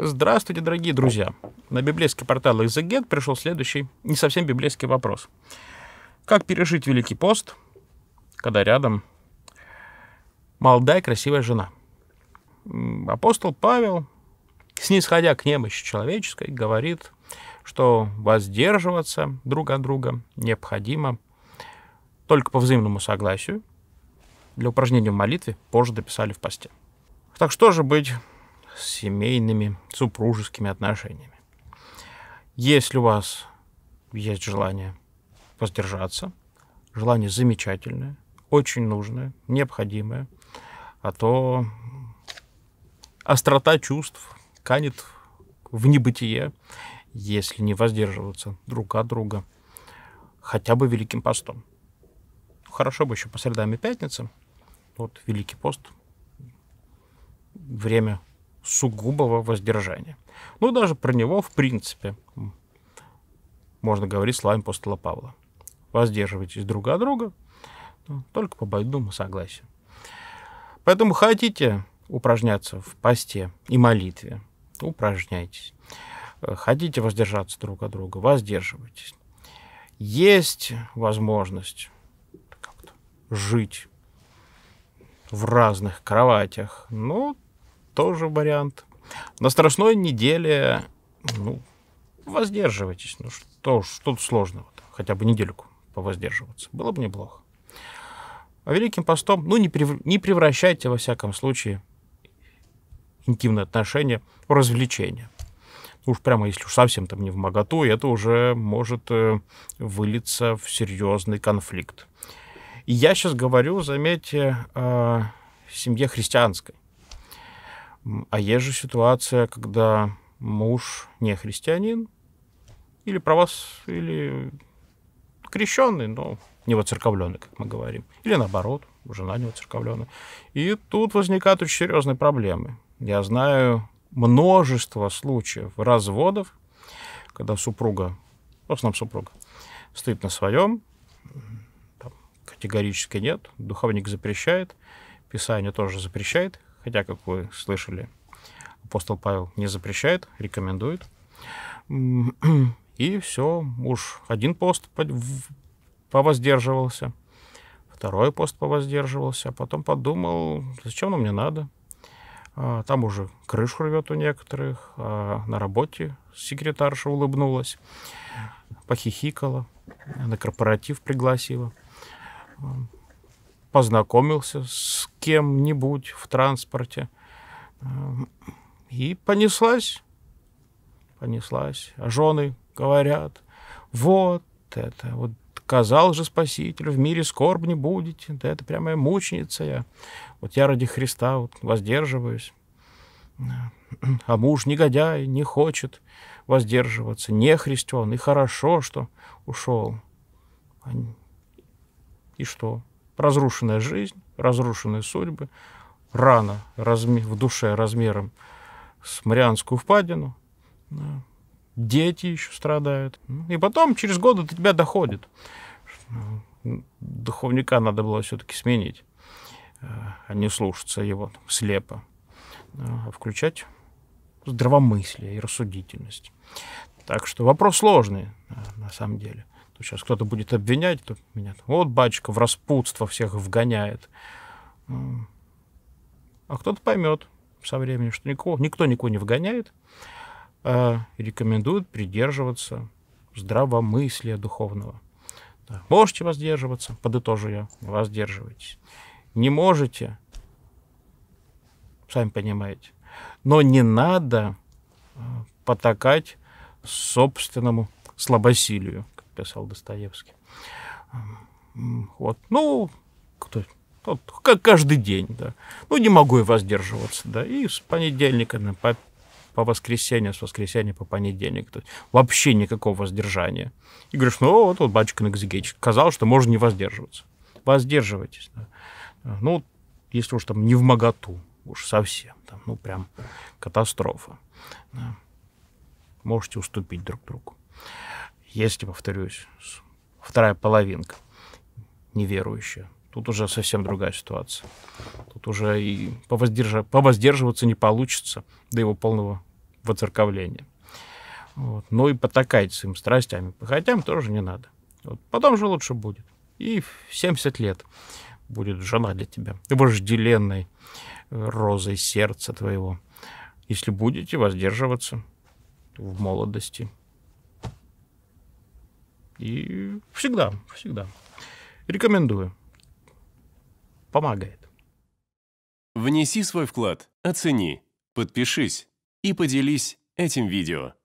Здравствуйте, дорогие друзья! На библейский портал Exeget пришел следующий, не совсем библейский вопрос. Как пережить Великий пост, когда рядом молодая красивая жена? Апостол Павел, снисходя к немощи человеческой, говорит, что воздерживаться друг от друга необходимо только по взаимному согласию. Для упражнения в молитве позже дописали в посте. Так что же быть семейными, супружескими отношениями. Если у вас есть желание воздержаться, желание замечательное, очень нужное, необходимое, а то острота чувств канет в небытие, если не воздерживаться друг от друга хотя бы Великим постом. Хорошо бы еще по средам и пятницам, вот Великий пост, время сугубого воздержания. Ну, даже про него, в принципе, можно говорить словами апостола Павла. Воздерживайтесь друг от друга, ну, только по больному согласию. Поэтому хотите упражняться в посте и молитве, упражняйтесь. Хотите воздержаться друг от друга, воздерживайтесь. Есть возможность жить в разных кроватях, но тоже вариант. На страшной неделе, ну, воздерживайтесь. Ну, что, ж тут сложного? -то? Хотя бы недельку повоздерживаться. Было бы неплохо. А Великим постом, ну, не, прев... не превращайте, во всяком случае, интимные отношения в развлечения. Ну, уж прямо, если уж совсем там не в моготу, это уже может э, вылиться в серьезный конфликт. И я сейчас говорю, заметьте, о семье христианской. А есть же ситуация, когда муж не христианин, или про вас, или крещенный, но не воцерковленный, как мы говорим, или наоборот, жена не воцерковленная. И тут возникают очень серьезные проблемы. Я знаю множество случаев разводов, когда супруга, в основном супруга, стоит на своем, там, категорически нет, духовник запрещает, Писание тоже запрещает, Хотя, как вы слышали, апостол Павел не запрещает, рекомендует. И все, уж один пост повоздерживался, второй пост повоздерживался, а потом подумал, зачем оно мне надо. А, там уже крышу рвет у некоторых, а на работе секретарша улыбнулась, похихикала, на корпоратив пригласила познакомился с кем-нибудь в транспорте. Эм, и понеслась, понеслась. А жены говорят, вот это, вот сказал же Спаситель, в мире скорб не будете. Да это прямая мученица я. Вот я ради Христа вот воздерживаюсь. А муж негодяй, не хочет воздерживаться, не христиан. И хорошо, что ушел. И что? разрушенная жизнь, разрушенные судьбы, рана размер, в душе размером с Марианскую впадину, да. дети еще страдают. И потом через годы до тебя доходит. Ну, духовника надо было все-таки сменить, а, а не слушаться его там, слепо, а, а включать здравомыслие и рассудительность. Так что вопрос сложный, а, на самом деле. Сейчас кто-то будет обвинять то меня. Вот батюшка в распутство всех вгоняет. А кто-то поймет со временем, что никого, никто никого не вгоняет. А рекомендуют придерживаться здравомыслия духовного. Да. Можете воздерживаться, подытожу я, воздерживайтесь. Не можете, сами понимаете. Но не надо а, потакать собственному слабосилию писал Достоевский. Вот. Ну, кто, вот, как каждый день, да. Ну, не могу и воздерживаться, да. И с понедельника на, по, по воскресенье, с воскресенья по понедельник. То есть вообще никакого воздержания. И говоришь, ну, вот, вот батюшка экзегетчик сказал, что можно не воздерживаться. Воздерживайтесь, да. Ну, если уж там не в моготу, уж совсем, там, ну, прям катастрофа. Да. Можете уступить друг другу если, повторюсь, вторая половинка неверующая, тут уже совсем другая ситуация. Тут уже и повоздержа... повоздерживаться не получится до его полного воцерковления. Вот. Ну и потакать своим страстями, похотям тоже не надо. Вот. Потом же лучше будет. И в 70 лет будет жена для тебя, вожделенной э, розой сердца твоего. Если будете воздерживаться в молодости, и всегда, всегда. Рекомендую. Помогает. Внеси свой вклад, оцени, подпишись и поделись этим видео.